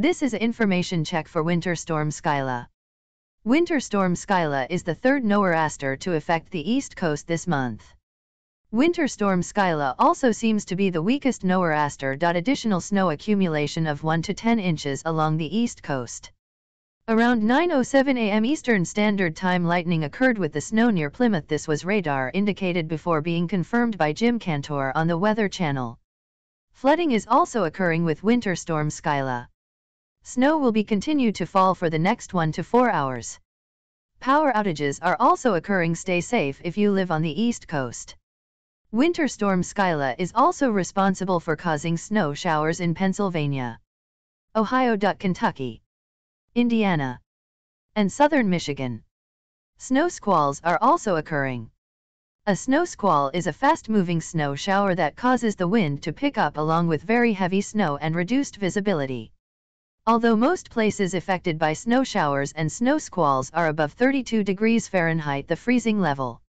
This is an information check for Winter Storm Skyla. Winter Storm Skyla is the third NOAA to affect the East Coast this month. Winter Storm Skyla also seems to be the weakest NOAA Additional snow accumulation of 1 to 10 inches along the East Coast. Around 9.07 a.m. Eastern Standard Time lightning occurred with the snow near Plymouth this was radar indicated before being confirmed by Jim Cantor on the Weather Channel. Flooding is also occurring with Winter Storm Skyla. Snow will be continued to fall for the next 1 to 4 hours. Power outages are also occurring stay safe if you live on the east coast. Winter storm Skyla is also responsible for causing snow showers in Pennsylvania, Ohio, Kentucky, Indiana, and southern Michigan. Snow squalls are also occurring. A snow squall is a fast-moving snow shower that causes the wind to pick up along with very heavy snow and reduced visibility. Although most places affected by snow showers and snow squalls are above 32 degrees Fahrenheit the freezing level.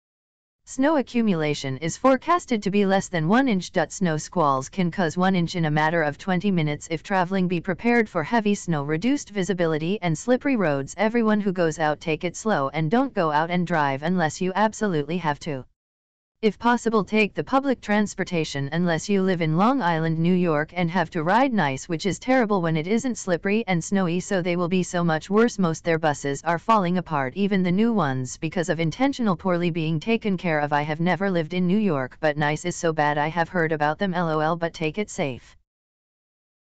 Snow accumulation is forecasted to be less than 1 inch. Snow squalls can cause 1 inch in a matter of 20 minutes if traveling be prepared for heavy snow reduced visibility and slippery roads everyone who goes out take it slow and don't go out and drive unless you absolutely have to. If possible take the public transportation unless you live in Long Island, New York and have to ride nice which is terrible when it isn't slippery and snowy so they will be so much worse most their buses are falling apart even the new ones because of intentional poorly being taken care of I have never lived in New York but nice is so bad I have heard about them lol but take it safe.